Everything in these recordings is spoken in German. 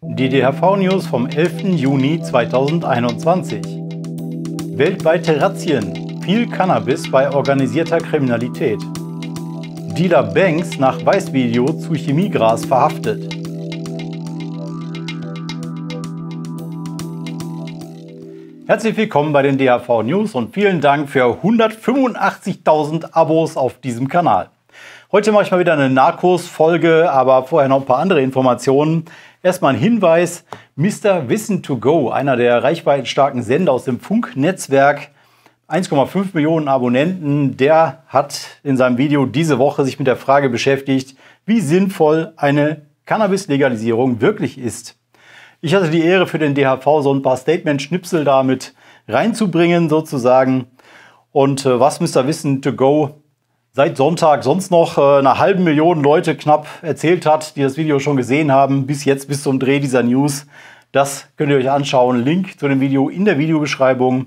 Die DHV-News vom 11. Juni 2021. Weltweite Razzien. Viel Cannabis bei organisierter Kriminalität. Dealer Banks nach Weißvideo zu Chemiegras verhaftet. Herzlich willkommen bei den DHV News und vielen Dank für 185.000 Abos auf diesem Kanal. Heute mache ich mal wieder eine Narcos-Folge, aber vorher noch ein paar andere Informationen. Erstmal ein Hinweis: Mr. Wissen to Go, einer der reichweitenstarken Sender aus dem Funknetzwerk, 1,5 Millionen Abonnenten, der hat in seinem Video diese Woche sich mit der Frage beschäftigt, wie sinnvoll eine Cannabis-Legalisierung wirklich ist. Ich hatte die Ehre, für den DHV so ein paar Statement-Schnipsel damit reinzubringen, sozusagen. Und äh, was Mr. Wissen to Go seit Sonntag sonst noch äh, eine halbe Million Leute knapp erzählt hat, die das Video schon gesehen haben, bis jetzt, bis zum Dreh dieser News. Das könnt ihr euch anschauen. Link zu dem Video in der Videobeschreibung.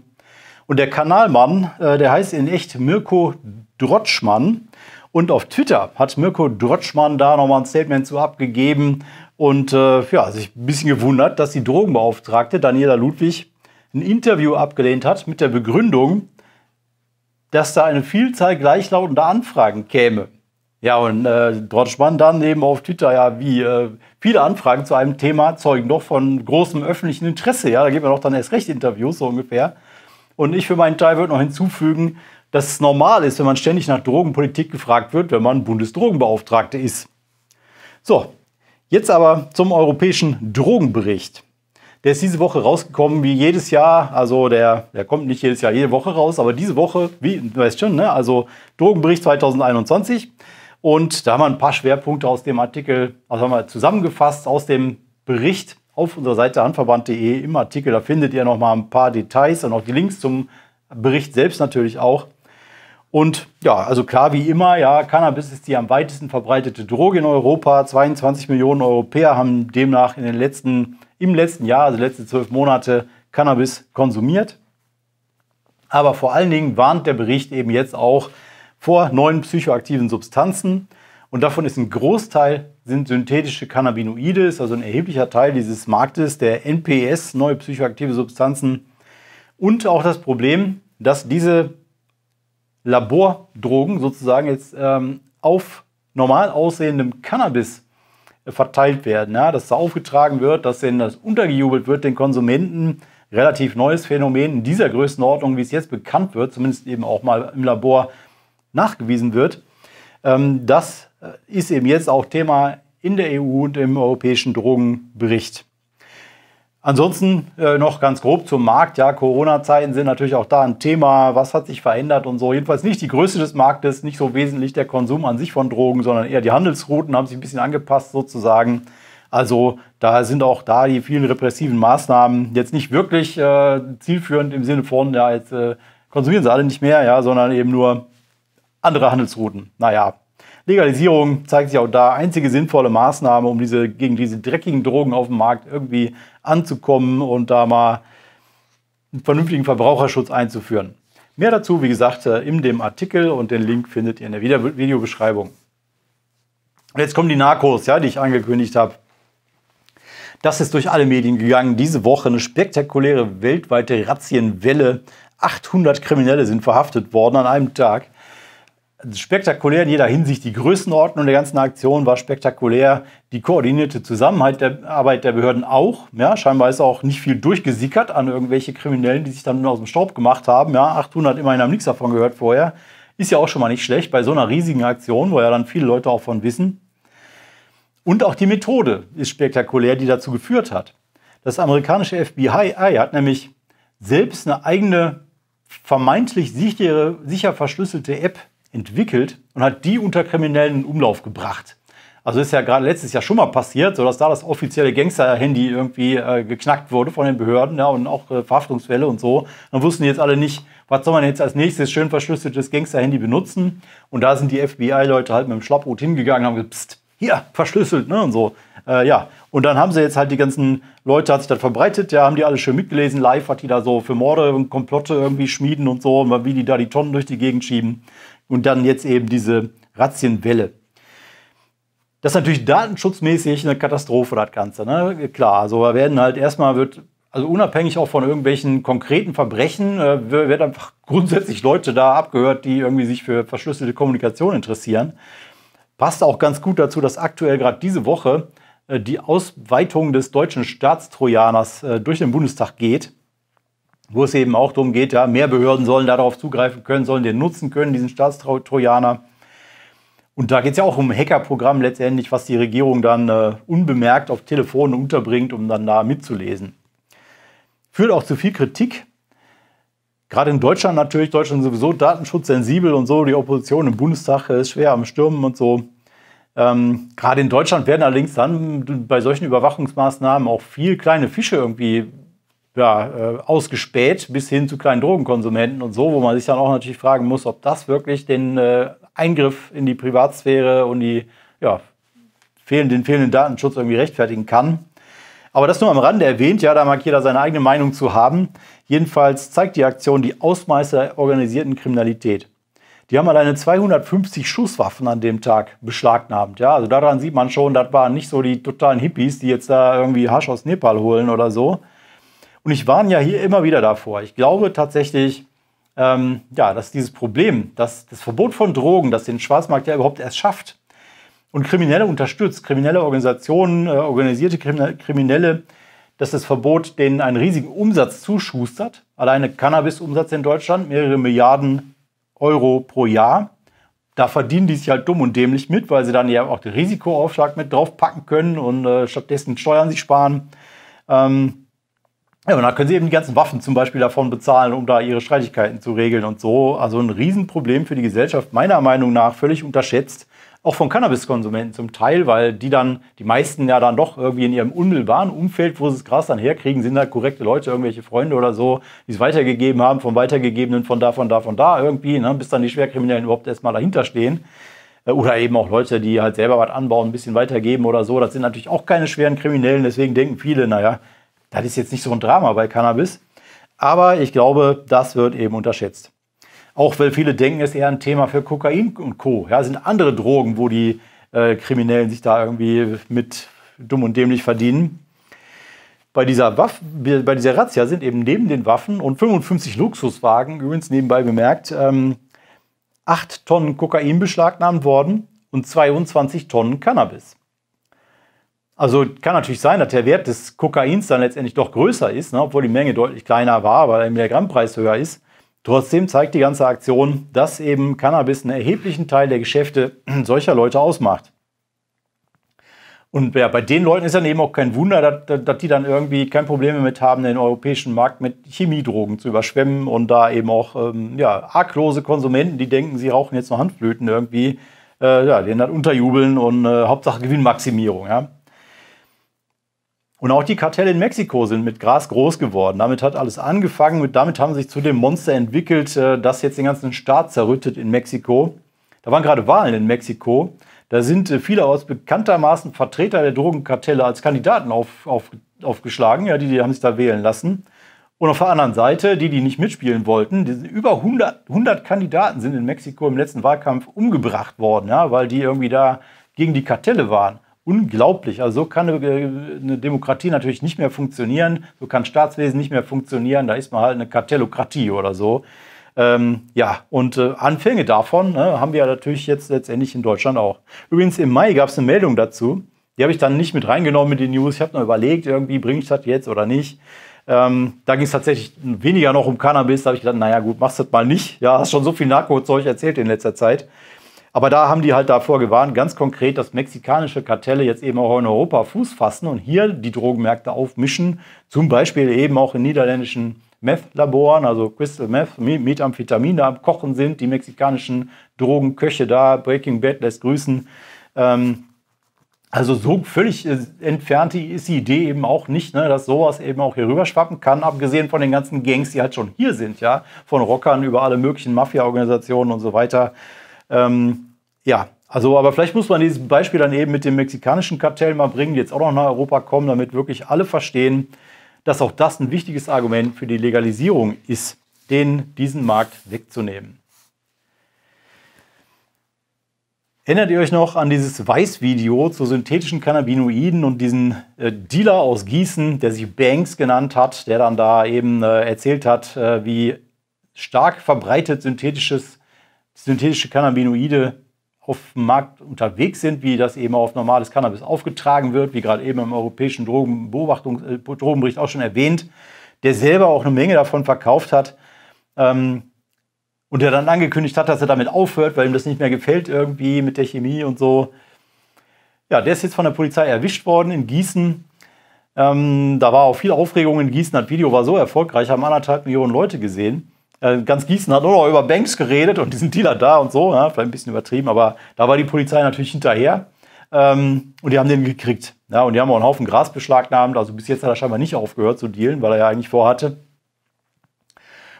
Und der Kanalmann, äh, der heißt in echt Mirko Drotschmann. Und auf Twitter hat Mirko Drotschmann da nochmal ein Statement zu abgegeben und äh, ja, sich ein bisschen gewundert, dass die Drogenbeauftragte Daniela Ludwig ein Interview abgelehnt hat mit der Begründung, dass da eine Vielzahl gleichlautender Anfragen käme. Ja, und äh, Drotschmann dann eben auf Twitter, ja, wie äh, viele Anfragen zu einem Thema zeugen doch von großem öffentlichen Interesse. Ja, da gibt man doch dann erst recht Interviews, so ungefähr. Und ich für meinen Teil würde noch hinzufügen, dass es normal ist, wenn man ständig nach Drogenpolitik gefragt wird, wenn man Bundesdrogenbeauftragte ist. So, jetzt aber zum europäischen Drogenbericht. Der ist diese Woche rausgekommen, wie jedes Jahr. Also der, der kommt nicht jedes Jahr, jede Woche raus, aber diese Woche, wie, du weißt schon, ne? also Drogenbericht 2021. Und da haben wir ein paar Schwerpunkte aus dem Artikel, also haben wir zusammengefasst aus dem Bericht auf unserer Seite handverband.de im Artikel. Da findet ihr nochmal ein paar Details und auch die Links zum Bericht selbst natürlich auch. Und ja, also klar wie immer, ja, Cannabis ist die am weitesten verbreitete Droge in Europa. 22 Millionen Europäer haben demnach in den letzten im letzten Jahr, also letzte zwölf Monate, Cannabis konsumiert. Aber vor allen Dingen warnt der Bericht eben jetzt auch vor neuen psychoaktiven Substanzen. Und davon ist ein Großteil sind synthetische Cannabinoide, ist also ein erheblicher Teil dieses Marktes, der NPS, neue psychoaktive Substanzen. Und auch das Problem, dass diese Labordrogen sozusagen jetzt ähm, auf normal aussehendem Cannabis verteilt werden. Ja? Dass da aufgetragen wird, dass denn das untergejubelt wird, den Konsumenten. Relativ neues Phänomen in dieser Größenordnung, wie es jetzt bekannt wird, zumindest eben auch mal im Labor nachgewiesen wird. Ähm, das äh, ist eben jetzt auch Thema in der EU und im europäischen Drogenbericht. Ansonsten äh, noch ganz grob zum Markt. Ja, Corona-Zeiten sind natürlich auch da ein Thema. Was hat sich verändert und so? Jedenfalls nicht die Größe des Marktes, nicht so wesentlich der Konsum an sich von Drogen, sondern eher die Handelsrouten haben sich ein bisschen angepasst sozusagen. Also da sind auch da die vielen repressiven Maßnahmen jetzt nicht wirklich äh, zielführend im Sinne von, ja, jetzt äh, konsumieren sie alle nicht mehr, ja, sondern eben nur andere Handelsrouten. Naja, Legalisierung zeigt sich auch da einzige sinnvolle Maßnahme, um diese, gegen diese dreckigen Drogen auf dem Markt irgendwie anzukommen und da mal einen vernünftigen Verbraucherschutz einzuführen. Mehr dazu, wie gesagt, äh, in dem Artikel und den Link findet ihr in der Videobeschreibung. Jetzt kommen die Narkos, ja, die ich angekündigt habe. Das ist durch alle Medien gegangen. Diese Woche eine spektakuläre weltweite Razzienwelle. 800 Kriminelle sind verhaftet worden an einem Tag spektakulär in jeder Hinsicht. Die Größenordnung der ganzen Aktion war spektakulär. Die koordinierte Zusammenarbeit der, Behörden auch. Ja, scheinbar ist auch nicht viel durchgesickert an irgendwelche Kriminellen, die sich dann nur aus dem Staub gemacht haben. Ja, 800 immerhin haben nichts davon gehört vorher. Ist ja auch schon mal nicht schlecht bei so einer riesigen Aktion, wo ja dann viele Leute auch von wissen. Und auch die Methode ist spektakulär, die dazu geführt hat. Das amerikanische FBI hat nämlich selbst eine eigene vermeintlich sichere, sicher verschlüsselte App entwickelt und hat die unter Kriminellen in Umlauf gebracht. Also ist ja gerade letztes Jahr schon mal passiert, sodass da das offizielle Gangster-Handy irgendwie äh, geknackt wurde von den Behörden ja, und auch äh, Verhaftungsfälle und so. Dann wussten jetzt alle nicht, was soll man jetzt als nächstes schön verschlüsseltes Gangster-Handy benutzen. Und da sind die FBI-Leute halt mit dem Schlapphut hingegangen und haben gesagt, pst, hier, verschlüsselt, ne, und so. Äh, ja, und dann haben sie jetzt halt die ganzen Leute, hat sich das verbreitet, ja, haben die alle schön mitgelesen, live, hat die da so für Morde und Komplotte irgendwie schmieden und so, wie die da die Tonnen durch die Gegend schieben und dann jetzt eben diese Razzienwelle. Das ist natürlich datenschutzmäßig eine Katastrophe, das Ganze. Ne? Klar, also wir werden halt erstmal wird, also unabhängig auch von irgendwelchen konkreten Verbrechen, äh, werden einfach grundsätzlich Leute da abgehört, die irgendwie sich für verschlüsselte Kommunikation interessieren. Passt auch ganz gut dazu, dass aktuell gerade diese Woche äh, die Ausweitung des deutschen Staatstrojaners äh, durch den Bundestag geht wo es eben auch darum geht, ja, mehr Behörden sollen darauf zugreifen können, sollen den nutzen können, diesen Staatstrojaner. Und da geht es ja auch um ein Hackerprogramm letztendlich, was die Regierung dann äh, unbemerkt auf Telefonen unterbringt, um dann da mitzulesen. Führt auch zu viel Kritik. Gerade in Deutschland natürlich, Deutschland sowieso datenschutzsensibel und so, die Opposition im Bundestag ist schwer am Stürmen und so. Ähm, Gerade in Deutschland werden allerdings dann bei solchen Überwachungsmaßnahmen auch viel kleine Fische irgendwie ja, äh, ausgespäht bis hin zu kleinen Drogenkonsumenten und so, wo man sich dann auch natürlich fragen muss, ob das wirklich den äh, Eingriff in die Privatsphäre und die, ja, fehlenden, den fehlenden Datenschutz irgendwie rechtfertigen kann. Aber das nur am Rande erwähnt, ja, da mag jeder seine eigene Meinung zu haben. Jedenfalls zeigt die Aktion die Ausmaße der organisierten Kriminalität. Die haben alleine 250 Schusswaffen an dem Tag beschlagnahmt. Ja, also daran sieht man schon, das waren nicht so die totalen Hippies, die jetzt da irgendwie Hasch aus Nepal holen oder so, und ich warne ja hier immer wieder davor. Ich glaube tatsächlich, ähm, ja, dass dieses Problem, dass das Verbot von Drogen, das den Schwarzmarkt ja überhaupt erst schafft und Kriminelle unterstützt, kriminelle Organisationen, äh, organisierte Kriminelle, dass das Verbot denen einen riesigen Umsatz zuschustert. Alleine Cannabis-Umsatz in Deutschland, mehrere Milliarden Euro pro Jahr. Da verdienen die sich halt dumm und dämlich mit, weil sie dann ja auch den Risikoaufschlag mit draufpacken können und äh, stattdessen Steuern sich sparen. Ähm, ja, und dann können sie eben die ganzen Waffen zum Beispiel davon bezahlen, um da ihre Streitigkeiten zu regeln und so. Also ein Riesenproblem für die Gesellschaft, meiner Meinung nach, völlig unterschätzt. Auch von Cannabiskonsumenten zum Teil, weil die dann, die meisten ja dann doch irgendwie in ihrem unmittelbaren Umfeld, wo sie das Gras dann herkriegen, sind da korrekte Leute, irgendwelche Freunde oder so, die es weitergegeben haben, vom Weitergegebenen, von da, von da, von da irgendwie, ne, bis dann die Schwerkriminellen überhaupt erstmal dahinter stehen. Äh, oder eben auch Leute, die halt selber was anbauen, ein bisschen weitergeben oder so. Das sind natürlich auch keine schweren Kriminellen, deswegen denken viele, naja, das ist jetzt nicht so ein Drama bei Cannabis. Aber ich glaube, das wird eben unterschätzt. Auch weil viele denken, es ist eher ein Thema für Kokain und Co. Ja, sind andere Drogen, wo die äh, Kriminellen sich da irgendwie mit dumm und dämlich verdienen. Bei dieser, Waff, bei dieser Razzia sind eben neben den Waffen und 55 Luxuswagen, übrigens nebenbei bemerkt, ähm, 8 Tonnen Kokain beschlagnahmt worden und 22 Tonnen Cannabis. Also kann natürlich sein, dass der Wert des Kokains dann letztendlich doch größer ist, ne, obwohl die Menge deutlich kleiner war, weil der Grammpreis höher ist. Trotzdem zeigt die ganze Aktion, dass eben Cannabis einen erheblichen Teil der Geschäfte solcher Leute ausmacht. Und ja, bei den Leuten ist dann eben auch kein Wunder, dass, dass die dann irgendwie kein Problem damit haben, den europäischen Markt mit Chemiedrogen zu überschwemmen und da eben auch ähm, ja, arglose Konsumenten, die denken, sie rauchen jetzt nur Handflöten irgendwie, äh, ja, denen dann unterjubeln und äh, Hauptsache Gewinnmaximierung. Ja. Und auch die Kartelle in Mexiko sind mit Gras groß geworden. Damit hat alles angefangen. damit haben sie sich zu dem Monster entwickelt, äh, das jetzt den ganzen Staat zerrüttet in Mexiko. Da waren gerade Wahlen in Mexiko. Da sind äh, vielerorts bekanntermaßen Vertreter der Drogenkartelle als Kandidaten auf, auf, aufgeschlagen. Ja, die, die haben sich da wählen lassen. Und auf der anderen Seite, die, die nicht mitspielen wollten, die, über 100, 100 Kandidaten sind in Mexiko im letzten Wahlkampf umgebracht worden, ja, weil die irgendwie da gegen die Kartelle waren unglaublich. Also so kann äh, eine Demokratie natürlich nicht mehr funktionieren, so kann Staatswesen nicht mehr funktionieren, da ist man halt eine Kartellokratie oder so. Ähm, ja, und äh, Anfänge davon ne, haben wir natürlich jetzt letztendlich in Deutschland auch. Übrigens, im Mai gab es eine Meldung dazu. Die habe ich dann nicht mit reingenommen in die News. Ich habe noch überlegt, irgendwie bringe ich das jetzt oder nicht. Ähm, da ging es tatsächlich weniger noch um Cannabis. Da habe ich gedacht, naja, gut, machst das mal nicht. Ja, hast schon so viel Narkozeug erzählt in letzter Zeit. Aber da haben die halt davor gewarnt, ganz konkret, dass mexikanische Kartelle jetzt eben auch in Europa Fuß fassen und hier die Drogenmärkte aufmischen, zum Beispiel eben auch in niederländischen Meth-Laboren, also Crystal Meth, Methamphetamin da am Kochen sind, die mexikanischen Drogenköche da, Breaking Bad lässt grüßen. Ähm, also so völlig äh, entfernt ist die Idee eben auch nicht, ne, dass sowas eben auch hier rüberschwappen kann, abgesehen von den ganzen Gangs, die halt schon hier sind, ja, von Rockern über alle möglichen Mafia-Organisationen und so weiter. Ähm, ja, also, aber vielleicht muss man dieses Beispiel dann eben mit dem mexikanischen Kartell mal bringen, die jetzt auch noch nach Europa kommen, damit wirklich alle verstehen, dass auch das ein wichtiges Argument für die Legalisierung ist, denen diesen Markt wegzunehmen. Erinnert ihr euch noch an dieses Weiß-Video zu synthetischen Cannabinoiden und diesen äh, Dealer aus Gießen, der sich Banks genannt hat, der dann da eben äh, erzählt hat, äh, wie stark verbreitet synthetisches synthetische Cannabinoide auf dem Markt unterwegs sind, wie das eben auf normales Cannabis aufgetragen wird, wie gerade eben im europäischen äh, Drogenbericht auch schon erwähnt, der selber auch eine Menge davon verkauft hat ähm, und der dann angekündigt hat, dass er damit aufhört, weil ihm das nicht mehr gefällt irgendwie mit der Chemie und so. Ja, der ist jetzt von der Polizei erwischt worden in Gießen. Ähm, da war auch viel Aufregung in Gießen. Das Video war so erfolgreich, haben anderthalb Millionen Leute gesehen. Äh, ganz Gießen hat nur noch über Banks geredet und diesen Dealer da und so. Ja, vielleicht ein bisschen übertrieben, aber da war die Polizei natürlich hinterher. Ähm, und die haben den gekriegt. Ja, und die haben auch einen Haufen Gras beschlagnahmt. Also bis jetzt hat er scheinbar nicht aufgehört zu dealen, weil er ja eigentlich vorhatte.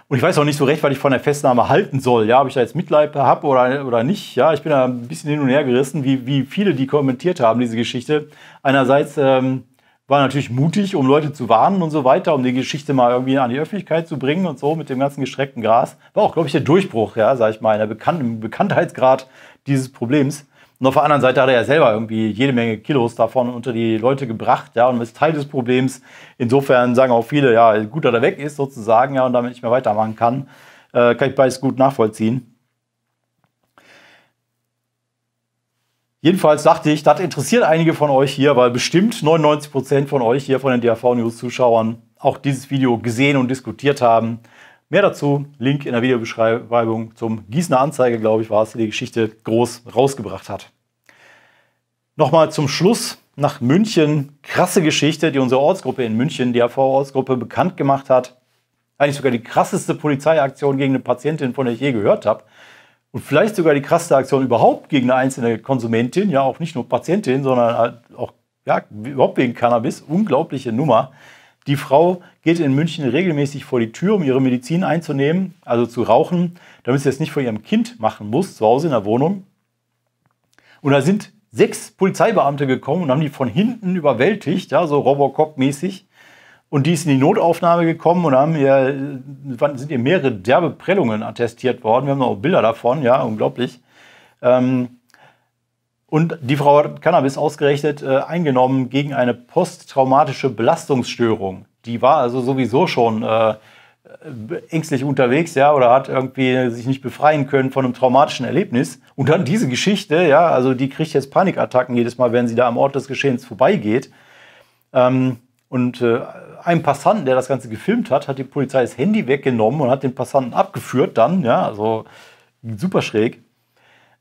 Und ich weiß auch nicht so recht, was ich von der Festnahme halten soll. Ja, ob ich da jetzt Mitleid habe oder, oder nicht. Ja, ich bin da ein bisschen hin und her gerissen, wie, wie viele, die kommentiert haben, diese Geschichte. Einerseits ähm, war natürlich mutig, um Leute zu warnen und so weiter, um die Geschichte mal irgendwie an die Öffentlichkeit zu bringen und so mit dem ganzen gestreckten Gras. War auch, glaube ich, der Durchbruch, ja, sag ich mal, in der Bekan im Bekanntheitsgrad dieses Problems. Und auf der anderen Seite hat er ja selber irgendwie jede Menge Kilos davon unter die Leute gebracht, ja, und ist Teil des Problems. Insofern sagen auch viele, ja, gut, dass er weg ist sozusagen, ja, und damit nicht mehr weitermachen kann. Äh, kann ich beides gut nachvollziehen. Jedenfalls dachte ich, das interessiert einige von euch hier, weil bestimmt 99% Prozent von euch hier von den DAV-News-Zuschauern auch dieses Video gesehen und diskutiert haben. Mehr dazu, Link in der Videobeschreibung zum Gießener Anzeige, glaube ich, war es, die die Geschichte groß rausgebracht hat. Nochmal zum Schluss nach München. Krasse Geschichte, die unsere Ortsgruppe in München, die AV-Ortsgruppe, bekannt gemacht hat. Eigentlich sogar die krasseste Polizeiaktion gegen eine Patientin, von der ich je gehört habe und vielleicht sogar die krasseste Aktion überhaupt gegen eine einzelne Konsumentin, ja auch nicht nur Patientin, sondern halt auch ja, überhaupt wegen Cannabis, unglaubliche Nummer. Die Frau geht in München regelmäßig vor die Tür, um ihre Medizin einzunehmen, also zu rauchen, damit sie es nicht vor ihrem Kind machen muss, zu Hause in der Wohnung. Und da sind sechs Polizeibeamte gekommen und haben die von hinten überwältigt, ja, so Robocop-mäßig. Und die ist in die Notaufnahme gekommen und haben ihr, sind ihr mehrere derbe Prellungen attestiert worden. Wir haben noch Bilder davon, ja, unglaublich. Ähm, und die Frau hat Cannabis ausgerechnet äh, eingenommen gegen eine posttraumatische Belastungsstörung. Die war also sowieso schon äh, ängstlich unterwegs, ja, oder hat irgendwie sich nicht befreien können von einem traumatischen Erlebnis. Und dann diese Geschichte, ja, also die kriegt jetzt Panikattacken jedes Mal, wenn sie da am Ort des Geschehens vorbeigeht. Ähm, und äh, einem Passanten, der das Ganze gefilmt hat, hat die Polizei das Handy weggenommen und hat den Passanten abgeführt dann. Ja, also super schräg.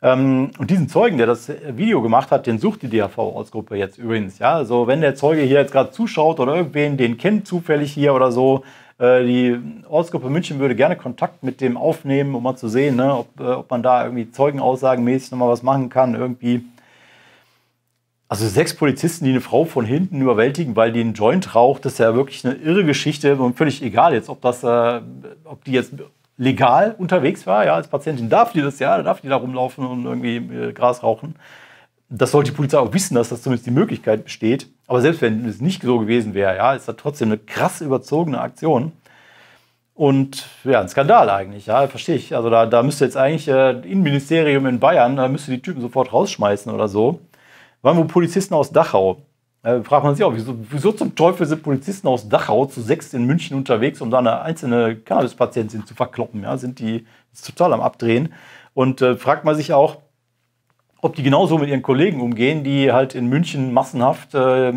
Ähm, und diesen Zeugen, der das Video gemacht hat, den sucht die dhv ortsgruppe jetzt übrigens. Ja, also wenn der Zeuge hier jetzt gerade zuschaut oder irgendwen, den kennt zufällig hier oder so, äh, die Ortsgruppe München würde gerne Kontakt mit dem aufnehmen, um mal zu sehen, ne, ob, äh, ob man da irgendwie zeugenaussagenmäßig nochmal was machen kann, irgendwie. Also sechs Polizisten, die eine Frau von hinten überwältigen, weil die einen Joint raucht, das ist ja wirklich eine irre Geschichte und völlig egal jetzt, ob das, äh, ob die jetzt legal unterwegs war, ja, als Patientin darf die das ja, da darf die da rumlaufen und irgendwie äh, Gras rauchen. Das sollte die Polizei auch wissen, dass das zumindest die Möglichkeit besteht. Aber selbst wenn es nicht so gewesen wäre, ja, ist das trotzdem eine krass überzogene Aktion. Und ja, ein Skandal eigentlich, ja, verstehe ich. Also da, da müsste jetzt eigentlich äh, Innenministerium in Bayern, da müsste die Typen sofort rausschmeißen oder so waren wohl Polizisten aus Dachau. Da äh, fragt man sich auch, wieso, wieso, zum Teufel sind Polizisten aus Dachau zu sechs in München unterwegs, um da eine einzelne Cannabispatientin zu verkloppen? Ja? Sind die total am Abdrehen? Und äh, fragt man sich auch, ob die genauso mit ihren Kollegen umgehen, die halt in München massenhaft äh,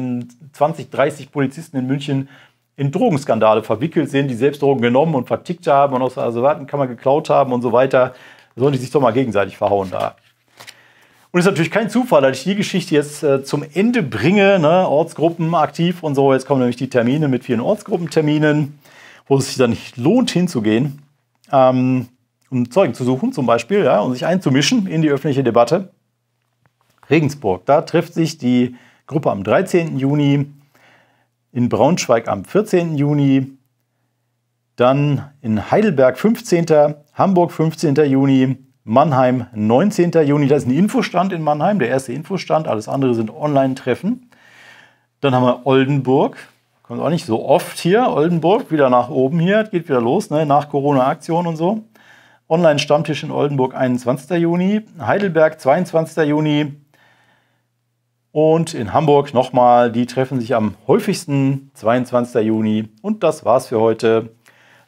20, 30 Polizisten in München in Drogenskandale verwickelt sind, die selbst Drogen genommen und vertickt haben und aus der kann geklaut haben und so weiter. Sollen die sich doch mal gegenseitig verhauen da? Und es ist natürlich kein Zufall, dass ich die Geschichte jetzt äh, zum Ende bringe. Ne? Ortsgruppen aktiv und so. Jetzt kommen nämlich die Termine mit vielen Ortsgruppenterminen, wo es sich dann nicht lohnt, hinzugehen, ähm, um Zeugen zu suchen zum Beispiel ja, und sich einzumischen in die öffentliche Debatte. Regensburg, da trifft sich die Gruppe am 13. Juni, in Braunschweig am 14. Juni, dann in Heidelberg 15., Hamburg 15. Juni, Mannheim, 19. Juni. Da ist ein Infostand in Mannheim, der erste Infostand. Alles andere sind Online-Treffen. Dann haben wir Oldenburg. Kommt auch nicht so oft hier. Oldenburg, wieder nach oben hier. Geht wieder los, ne? nach Corona-Aktion und so. Online-Stammtisch in Oldenburg, 21. Juni. Heidelberg, 22. Juni. Und in Hamburg nochmal. Die treffen sich am häufigsten, 22. Juni. Und das war's für heute.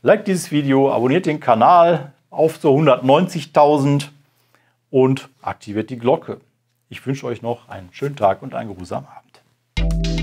Like dieses Video, abonniert den Kanal, auf so 190.000 und aktiviert die Glocke. Ich wünsche euch noch einen schönen Tag und einen geruhsamen Abend.